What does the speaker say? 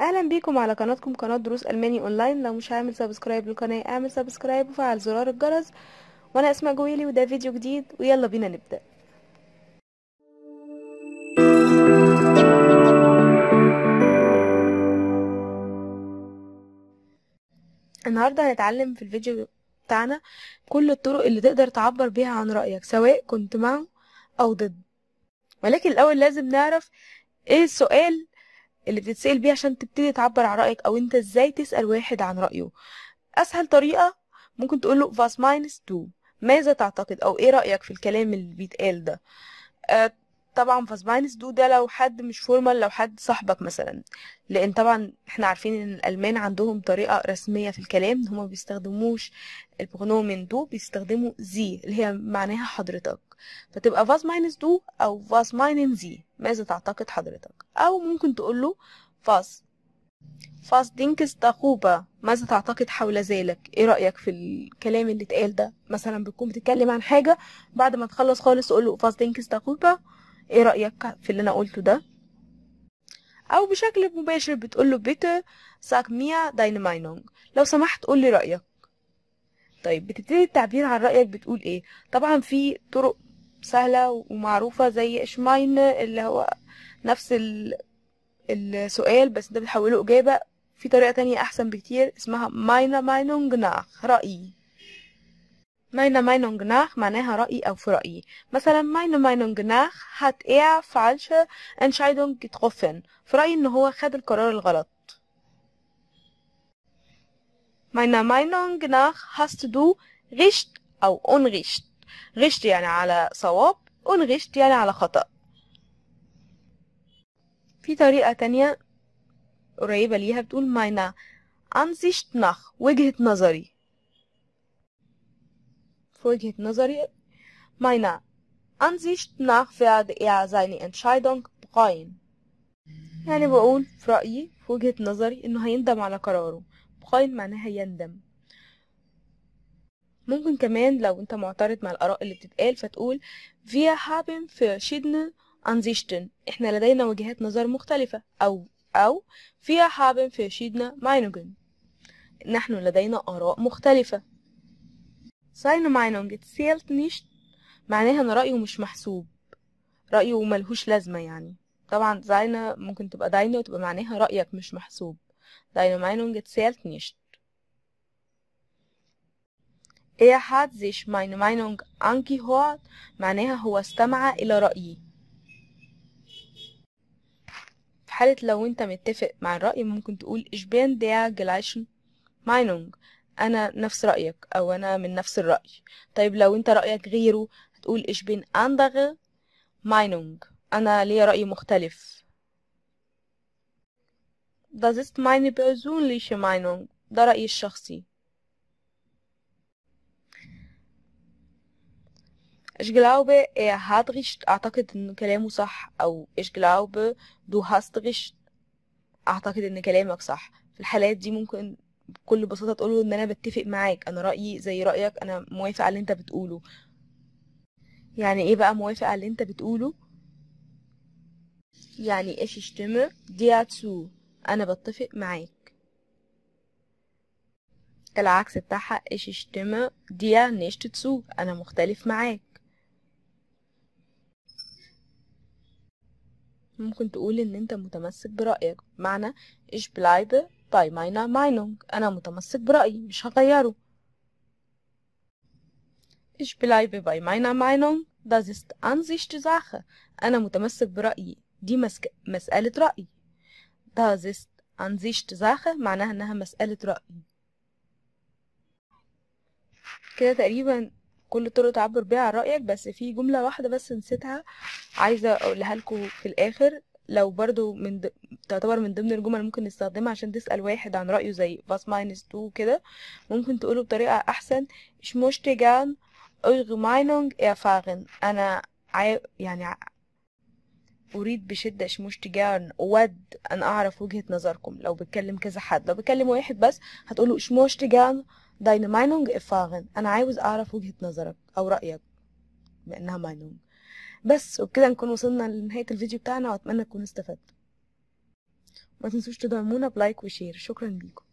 اهلا بيكم على قناتكم قناة دروس الماني اونلاين لو مش عامل سبسكرايب للقناة اعمل سبسكرايب وفعل زرار الجرس وانا اسماء جويلي وده فيديو جديد ويلا بينا نبدأ النهاردة هنتعلم في الفيديو بتاعنا كل الطرق اللي تقدر تعبر بيها عن رأيك سواء كنت معه أو ضد ولكن الأول لازم نعرف ايه السؤال اللي بتتسال بيه عشان تبتدي تعبر عن رايك او انت ازاي تسال واحد عن رايه اسهل طريقه ممكن تقول له فاس ماينس 2 ماذا تعتقد او ايه رايك في الكلام اللي بيتقال ده أه طبعا ماينس دو ده لو حد مش فورمال لو حد صاحبك مثلا لان طبعا احنا عارفين ان الالمان عندهم طريقه رسميه في الكلام هما بيستخدموش البرونومين دو بيستخدموا زي اللي هي معناها حضرتك فتبقى فاز ماينس دو او فاز ماينن زي ماذا تعتقد حضرتك او ممكن تقول له فاز فاز دينكس تاخوبا ماذا تعتقد حول ذلك ايه رأيك في الكلام اللي اتقال ده مثلا بتكون بتتكلم عن حاجة بعد ما تخلص خالص تقول له فاز دينكس تاخوبا ايه رأيك في اللي انا قلته ده او بشكل مباشر بتقول له بيتر ساك ميا داين ماينونج لو سمحت قول لي رأيك طيب بتبتدي التعبير عن رأيك بتقول ايه طبعا في طرق سهلة ومعروفة زي اشماين اللي هو نفس السؤال بس انت بتحوله اجابة في طريقة تانية احسن بكتير اسمها ماينا ماينونج ناخ رأيي meine Meinung nach معناها رأيي أو في رأيي مثلا meine Meinung nach hat er falsche Entscheidung getroffen في رأيي إن هو خد القرار الغلط meiner Meinung nach hast du recht أو unrecht recht يعني على صواب unrecht يعني على خطأ في طريقة تانية قريبة ليها بتقول meiner Ansicht nach وجهة نظري für وجهة نظري meiner Ansicht nach werde er seine Entscheidung bereuen يعني بقول في رأيي في وجهة نظري إنه هيندم على قراره بقاين معناها هيندم ممكن كمان لو انت معترض مع الآراء اللي بتتقال فتقول wir haben verschiedene Ansichten احنا لدينا وجهات نظر مختلفة أو أو wir haben verschiedene Meinungen نحن لدينا آراء مختلفة seine Meinung zählt nicht معناها ان رأيه مش محسوب رأيه ملهوش لازمة يعني طبعا seine ممكن تبقى deine وتبقى معناها رأيك مش محسوب deine Meinung zählt nicht Er hat sich meine Meinung angehört معناها هو استمع إلى رأيي في حالة لو انت متفق مع الرأي ممكن تقول ich bin der gleichen Meinung انا نفس رايك او انا من نفس الراي طيب لو انت رايك غيره هتقول ايش بين اندغ ماينونج انا ليا راي مختلف Das ist meine persönliche Meinung ده رايي الشخصي Ich glaube, er hat recht. أعتقد إن كلامه صح أو ich glaube, du hast recht. أعتقد إن كلامك صح في الحالات دي ممكن بكل بساطه تقول له ان انا بتفق معاك انا رايي زي رايك انا موافق على اللي انت بتقوله يعني ايه بقى موافق على اللي انت بتقوله يعني ايش اشتمه دياتسو انا بتفق معاك العكس بتاعها ايش اشتمه ديا نشتتسو انا مختلف معاك ممكن تقول ان انت متمسك برأيك بمعنى ايش بلايبه باي طيب، ماينا ماينونج أنا متمسك برأيي مش هغيره Ich باي bei meiner داز das أنزيشت زاخة أنا متمسك برأيي دي مسك... مسألة رأي Das أنزيشت زاخة معناها إنها مسألة رأي كده تقريبا كل الطرق تعبر بيها عن رأيك بس في جملة واحدة بس نسيتها عايزة أقولها لكم في الآخر لو برضو من د... تعتبر من ضمن الجمل ممكن نستخدمها عشان تسأل واحد عن رأيه زي بس ماينس تو كده ممكن تقوله بطريقة أحسن مش möchte gern eure Meinung أنا عاي... يعني ع... أريد بشدة ich möchte gern أود أن أعرف وجهة نظركم لو بتكلم كذا حد لو بتكلم واحد بس هتقوله مش möchte gern deine Meinung أنا عاوز أعرف وجهة نظرك أو رأيك بانها مايلونج بس وبكده نكون وصلنا لنهايه الفيديو بتاعنا واتمنى تكونوا استفدتوا ما تنسوش تدعمونا بلايك وشير شكرا ليكم